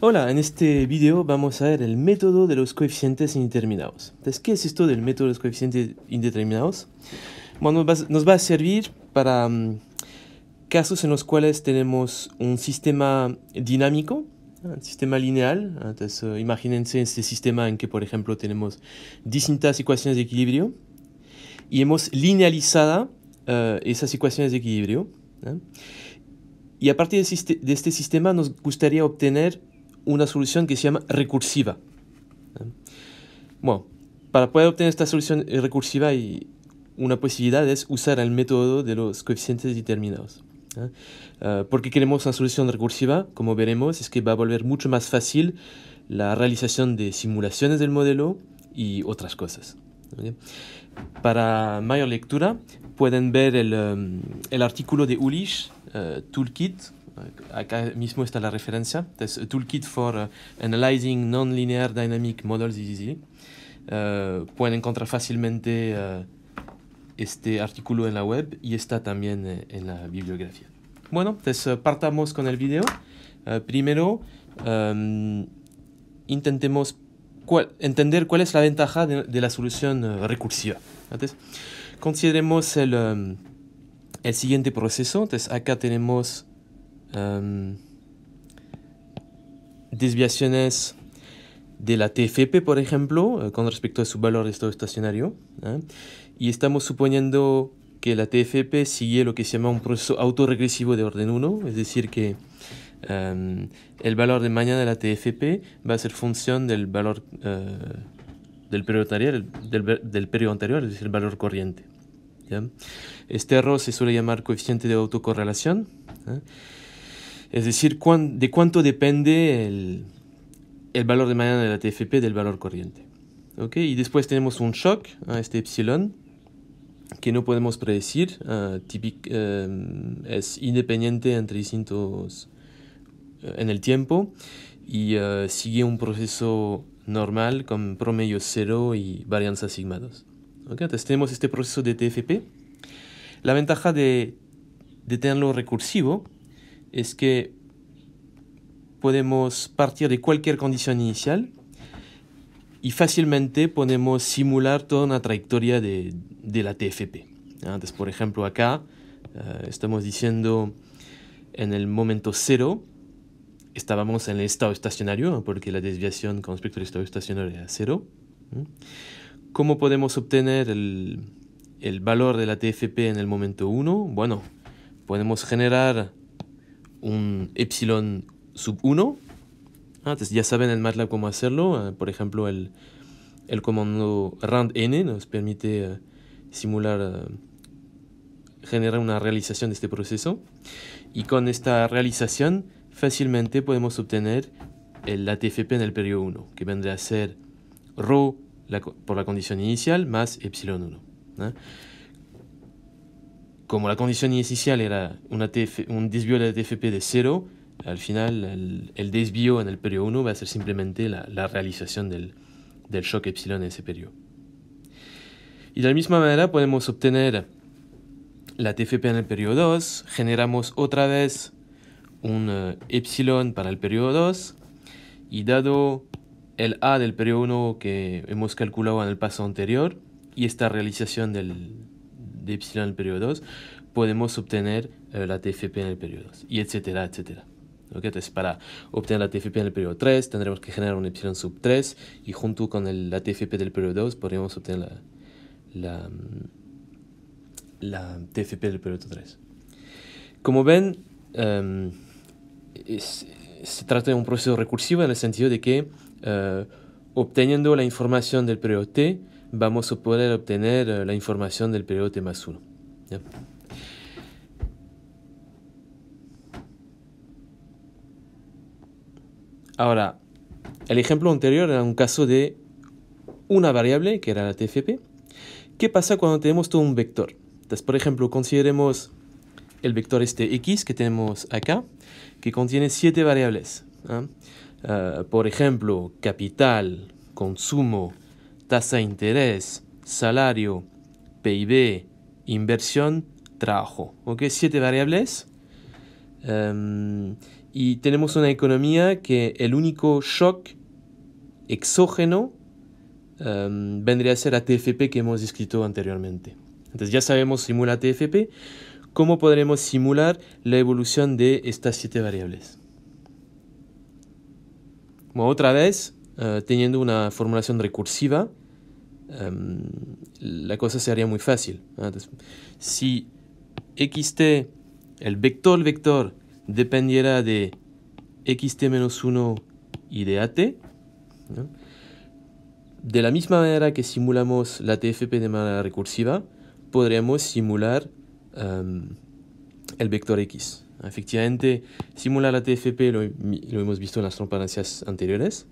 Hola, en este video vamos a ver el método de los coeficientes indeterminados. Entonces, ¿qué es esto del método de los coeficientes indeterminados? Bueno, nos va, a servir para mm, casos en los cuales tenemos un sistema dinámico, un sistema lineal. Entonces, eh, imagínense este sistema en que, por ejemplo, tenemos distintas ecuaciones de equilibrio y hemos linealizada eh, esas ecuaciones de equilibrio. Y a partir de este sistema nos gustaría obtener una solución que se llama recursiva. Bueno, para poder obtener esta solución recursiva y una posibilidad es usar el método de los coeficientes determinados. Ah, porque queremos una solución recursiva, como veremos, es que va a volver mucho más fácil la realización de simulaciones del modelo y otras cosas. Para mayor lectura pueden ver el, em, artículo de Ulish, eh, Toolkit, acá mismo está la referencia. Es toolkit for eh, analyzing nonlinear dynamic models e eh, pueden encontrar fácilmente eh, este artículo en la web y está también en la bibliografía. Bueno, entonces pues, partamos con el video. primero, em, intentemos entender cuál es la ventaja de, la solución recursiva. Entonces, consideremos el, em, el siguiente proceso. Entonces, acá tenemos Euh, desviaciones de la TFP, por ejemplo, eh, con respecto a su valor de estado estacionario. ¿eh? Y estamos suponiendo que la TFP sigue lo que se llama un proceso autoregresivo de orden 1, es decir, que eh, el valor de mañana de la TFP va a ser función del valor del, periodo anterior, del, periodo anterior, es decir, el valor corriente. Este error se suele llamar coeficiente de autocorrelación. Es decir, de cuánto depende el, valor de mañana de la TFP del valor corriente. okay Y después tenemos un shock a este epsilon que no podemos predecir. Ah, eh, es independiente entre distintos eh, en el tiempo y eh, sigue un proceso normal con promedio cero y varianza asignadas. okay Entonces tenemos este proceso de TFP. La ventaja de, de tenerlo recursivo es que podemos partir de cualquier condición inicial y fácilmente podemos simular toda una trayectoria de, la TFP. Ah, entonces, por ejemplo, acá eh, estamos diciendo en el momento cero estábamos en el estado estacionario, porque la desviación con respecto al estado estacionario era cero. ¿Cómo podemos obtener el, el valor de la TFP en el momento 1? Bueno, podemos generar un epsilon sub 1. Ah, ya saben en MATLAB cómo hacerlo. Ah, por ejemplo, el, el comando rand n nos permite ah, simular, ah, generar una realización de este proceso. Y con esta realización fácilmente podemos obtener el ATFP en el periodo 1, que vendría a ser rho por la condición inicial más epsilon 1. ¿no? como la condición inicial era un desvío de la TFP de cero, al final el, desvío en el periodo 1 va a ser simplemente la, realización del, shock epsilon en ese periodo. Y de la misma manera podemos obtener la TFP en el periodo 2, generamos otra vez un eh, epsilon para el periodo 2 y dado el A del periodo 1 que hemos calculado en el paso anterior y esta realización del, de epsilon en el periodo 2, podemos obtener eh, la TFP en el periodo 2, y etcétera, etcétera. Entonces, para obtener la TFP en el periodo 3, tendremos que generar un epsilon sub 3, y junto con la TFP del periodo 2, podríamos obtener la, la, mm, TFP del periodo 3. Como ven, em, se trata de un proceso recursivo en el sentido de que, eh, obteniendo la información del periodo T, vamos a poder obtener eh, la información del periodo T más 1. Ahora, el ejemplo anterior era un caso de una variable, que era la TFP. ¿Qué pasa cuando tenemos todo un vector? Entonces, por ejemplo, consideremos el vector este x que tenemos acá, que contiene siete variables. ¿ah? Eh, por ejemplo, capital, consumo, tasa de interés, salario, PIB, inversión, trabajo. ¿Ok? Siete variables. Em, y tenemos una economía que el único shock exógeno em, vendría a ser la TFP que hemos descrito anteriormente. Entonces ya sabemos simular TFP. ¿Cómo podremos simular la evolución de estas siete variables? otra vez, eh, teniendo una formulación recursiva, em, la cosa se haría muy fácil. si xt, el vector vector, dependiera de xt menos 1 y de at, de la misma manera que simulamos la TFP de manera recursiva, podríamos simular em, el vector x. Efectivamente, simular la TFP lo, hemos visto en las transparencias anteriores.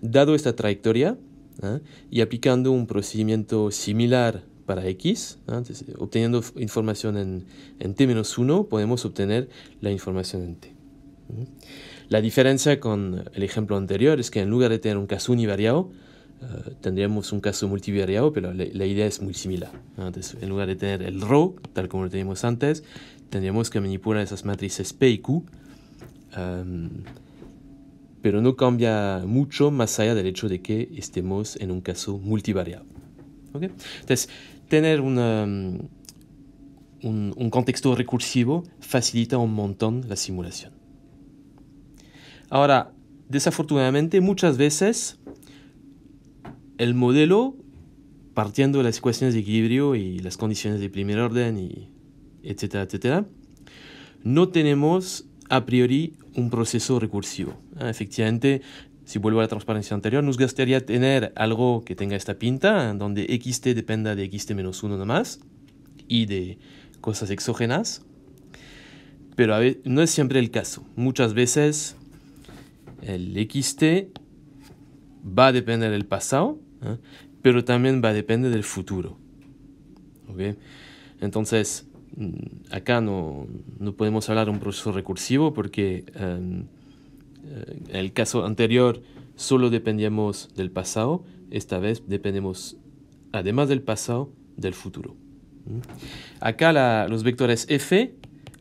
Dado esta trayectoria ¿ah? y aplicando un procedimiento similar para X, ¿ah? obteniendo información en, en T-1, podemos obtener la información en T. ¿Mm? La diferencia con el ejemplo anterior es que en lugar de tener un caso univariado, eh, tendríamos un caso multivariado, pero la, idea es muy similar. Entonces, en lugar de tener el row, tal como lo teníamos antes, tendríamos que manipular esas matrices P y Q, em, pero no cambia mucho más allá del hecho de que estemos en un caso multivariado. ¿okay? Entonces, tener em, un, un contexto recursivo facilita un montón la simulación. Ahora, desafortunadamente, muchas veces el modelo, partiendo de las ecuaciones de equilibrio y las condiciones de primer orden, y etcétera, etcétera, no tenemos a priori un proceso recursivo. Ah, efectivamente, si vuelvo a la transparencia anterior, nos gustaría tener algo que tenga esta pinta, donde xt dependa de xt menos 1 nomás y de cosas exógenas. Pero no es siempre el caso. Muchas veces el xt va a depender del pasado ¿eh? pero también va a depender del futuro. Entonces, mm, acá no, podemos hablar de un proceso recursivo porque en em, eh, el caso anterior solo dependíamos del pasado, esta vez dependemos, además del pasado, del futuro. Acá los vectores f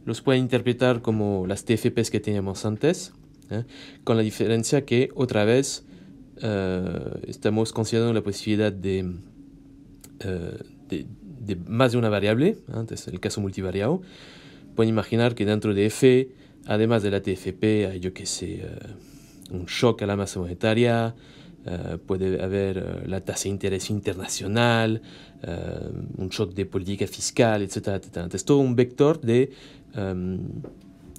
los pueden interpretar como las TFPs que teníamos antes, ¿eh? con la diferencia que otra vez eh, estamos considerando la posibilidad eh, de, de, más de una variable, antes ¿eh? el caso multivariado. Pueden imaginar que dentro de F, además de la TFP, hay yo que sé, un shock a la masa monetaria, puede haber la tasa de interés internacional, un shock de política fiscal, etc. Es todo un vector de em,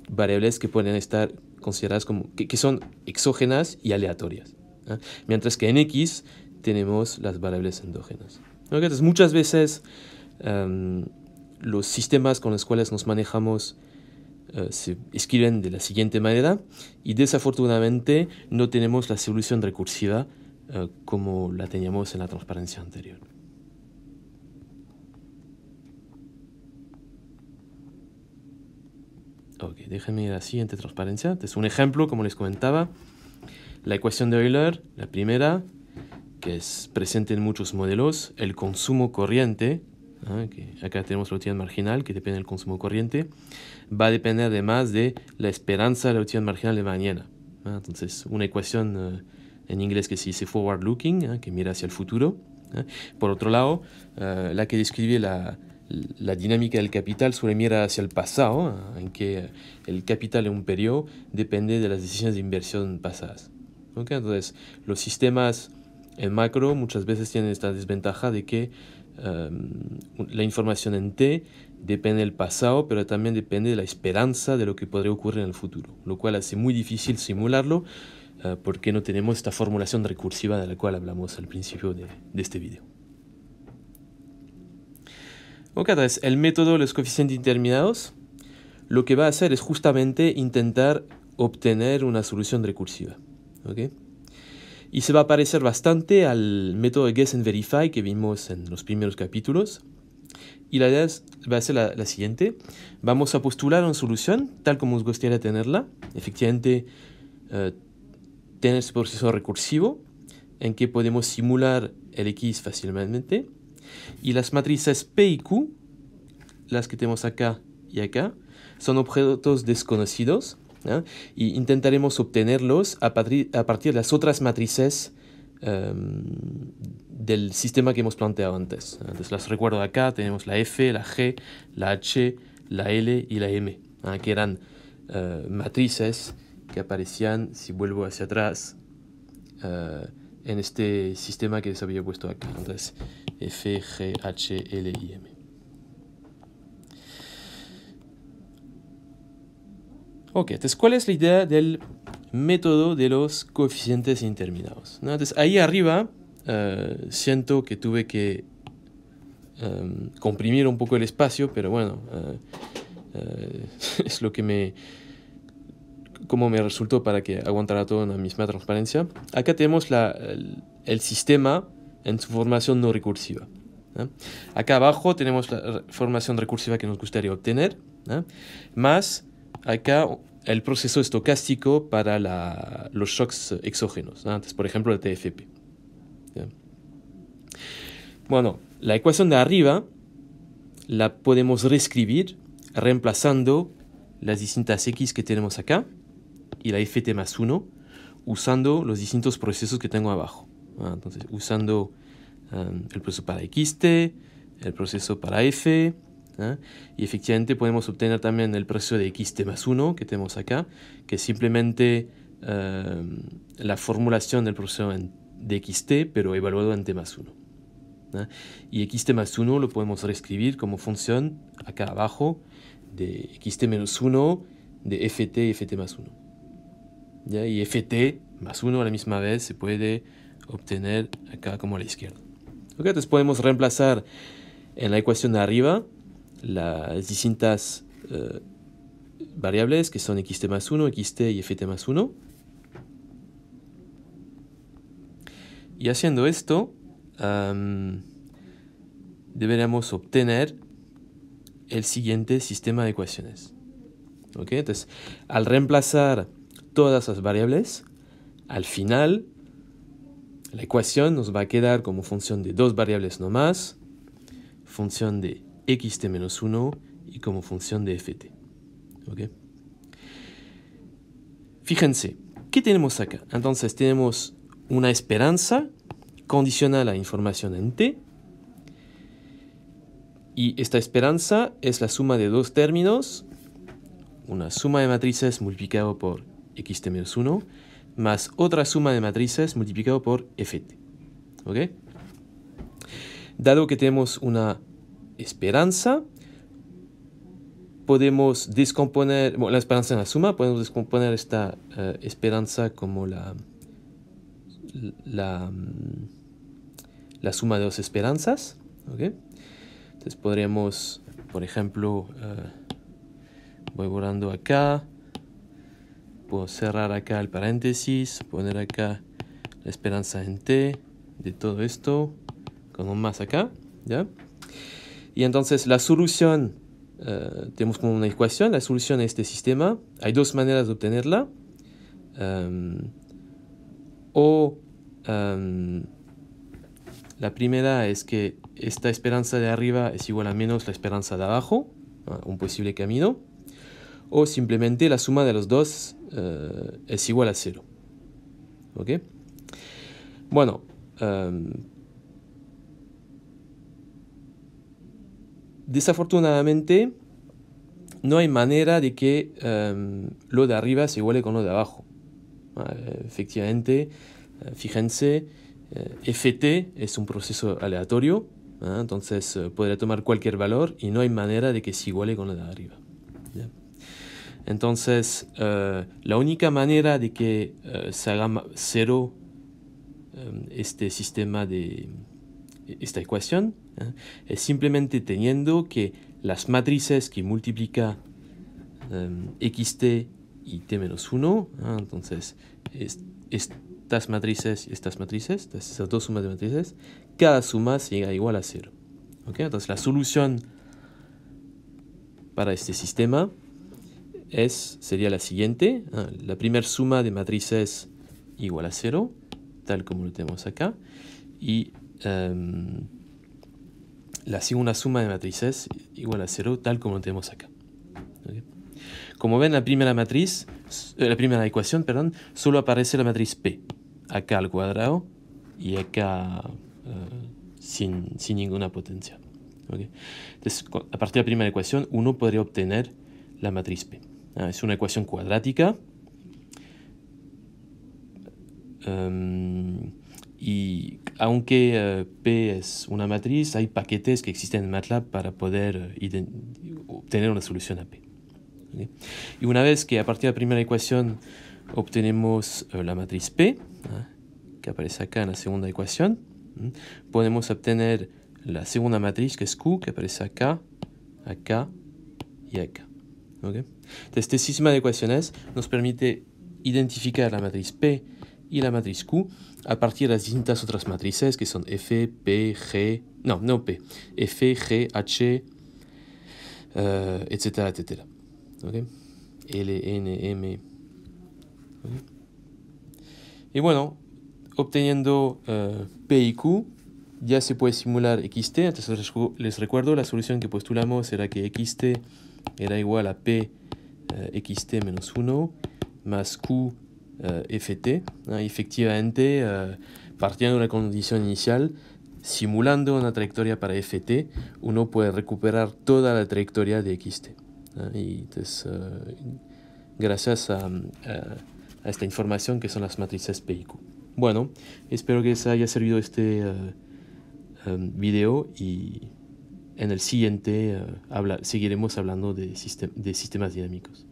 variables que pueden estar consideradas como que son exógenas y aleatorias. Mientras que en X tenemos las variables endógenas. Entonces muchas veces em, los sistemas con los cuales nos manejamos eh, se escriben de la siguiente manera y desafortunadamente no tenemos la solución recursiva eh, como la teníamos en la transparencia anterior. Ok, déjenme ir a la siguiente transparencia. es un ejemplo, como les comentaba. La ecuación de Euler, la primera, que es presente en muchos modelos, el consumo corriente, que acá tenemos la utilidad marginal que depende del consumo corriente, va a depender además de la esperanza de la utilidad marginal de mañana. Entonces, una ecuación eh, en inglés que se dice forward looking, que mira hacia el futuro. Por otro lado, eh, la que describe la, dinámica del capital suele mira hacia el pasado, en que el capital en un periodo depende de las decisiones de inversión pasadas. Entonces, los sistemas en macro muchas veces tienen esta desventaja de que em, la información en T depende del pasado, pero también depende de la esperanza de lo que podría ocurrir en el futuro, lo cual hace muy difícil simularlo eh, porque no tenemos esta formulación recursiva de la cual hablamos al principio de, de este video. Ok, entonces el método de los coeficientes interminados lo que va a hacer es justamente intentar obtener una solución recursiva. ¿okay? Y se va a parecer bastante al método de Guess and Verify que vimos en los primeros capítulos. Y la idea va a ser la, siguiente. Vamos a postular una solución tal como nos gustaría tenerla. Efectivamente, eh, tener ese proceso recursivo en que podemos simular el X fácilmente. Y las matrices P y Q, las que tenemos acá y acá, son objetos desconocidos y intentaremos obtenerlos a, partir de las otras matrices em, del sistema que hemos planteado antes. Entonces las recuerdo acá, tenemos la F, la G, la H, la L y la M, que eran eh, matrices que aparecían, si vuelvo hacia atrás, eh, en este sistema que les había puesto acá. Entonces, F, G, H, L y M. Ok, entonces, ¿cuál es la idea del método de los coeficientes interminados? Entonces, ahí arriba eh, siento que tuve que em, comprimir un poco el espacio, pero bueno, eh, eh, es lo que me... como me resultó para que aguantara todo en la misma transparencia. Acá tenemos el, sistema en su formación no recursiva. Acá abajo tenemos la formación recursiva que nos gustaría obtener, más acá el proceso estocástico para los shocks exógenos, por ejemplo el TFP. Bueno, la ecuación de arriba la podemos reescribir reemplazando las distintas x que tenemos acá y la ft más 1 usando los distintos procesos que tengo abajo. Entonces, usando um, el proceso para xt, el proceso para f, y efectivamente podemos obtener también el precio de xt más 1 que tenemos acá, que es simplemente eh, la formulación del proceso de xt, pero evaluado en t más 1. Y xt más 1 lo podemos reescribir como función acá abajo de xt menos 1 de ft y ft más 1. Y ft más 1 a la misma vez se puede obtener acá como a la izquierda. entonces podemos reemplazar en la ecuación de arriba las distintas eh, variables que son xt más 1, xt y ft más 1. Y haciendo esto, deberíamos obtener el siguiente sistema de ecuaciones. ¿Ok? Entonces, al reemplazar todas las variables, al final, la ecuación nos va a quedar como función de dos variables nomás, función de xt menos 1 y como función de ft. Fíjense, ¿qué tenemos acá? Entonces tenemos una esperanza condicional a información en t. Y esta esperanza es la suma de dos términos, una suma de matrices multiplicado por xt menos 1, más otra suma de matrices multiplicado por ft. ¿Ok? Dado que tenemos una esperanza, podemos descomponer, la esperanza en la suma, podemos descomponer esta eh, esperanza como la, la, mm, la suma de dos esperanzas. Entonces podríamos, por ejemplo, eh, voy borrando acá, puedo cerrar acá el paréntesis, poner acá la esperanza en T de todo esto, con un más acá, ¿ya? Y entonces la solución, eh, tenemos como una ecuación, la solución a este sistema, hay dos maneras de obtenerla. Em, o em, la primera es que esta esperanza de arriba es igual a menos la esperanza de abajo, un posible camino. O simplemente la suma de los dos eh, es igual a cero. ¿Ok? Bueno, em, Desafortunadamente, no hay manera de que em, lo de arriba se iguale con lo de abajo. Ah, efectivamente, eh, fíjense, eh, FT es un proceso aleatorio, ah, entonces eh, podría tomar cualquier valor y no hay manera de que se iguale con lo de arriba. Entonces, la única manera de que se haga cero em, este sistema de, esta ecuación ¿eh? es simplemente teniendo que las matrices que multiplica em, x xt y t-1, ¿eh? entonces estas matrices y estas matrices, estas dos sumas de matrices, cada suma se llega igual a cero. Entonces la solución para este sistema es, sería la siguiente, ¿eh? la primera suma de matrices igual a cero, tal como lo tenemos acá, y Em, la segunda suma de matrices igual a cero, tal como lo tenemos acá. Como ven, la primera matriz, eh, la primera ecuación, perdón, solo aparece la matriz P, acá al cuadrado y acá eh, sin, ninguna potencia. Entonces, a partir de la primera ecuación, uno podría obtener la matriz P. Ah, es una ecuación cuadrática. Em, y aunque eh, P es una matriz, hay paquetes que existen en MATLAB para poder eh, obtener una solución a P. Y una vez que a partir de la primera ecuación obtenemos eh, la matriz P, ¿ah? que aparece acá en la segunda ecuación, podemos obtener la segunda matriz que es Q, que aparece acá, acá y acá. este sistema de ecuaciones nos permite identificar la matriz P y la matriz Q a partir de las distintas otras matrices que son F, P, G, no, no P, F, G, H, etc., eh, etcétera, etcétera. L, N, M. Y bueno, obteniendo eh, P y Q, ya se puede simular XT. Entonces les recuerdo, la solución que postulamos era que XT era igual a P eh, XT menos 1 más Q eh, FT, efectivamente eh, partiendo de la condición inicial, simulando una trayectoria para FT, uno puede recuperar toda la trayectoria de XT. Y entonces, eh, gracias a, a, esta información que son las matrices P y Q. Bueno, espero que les haya servido este em, video y en el siguiente habla seguiremos hablando de, de sistemas dinámicos.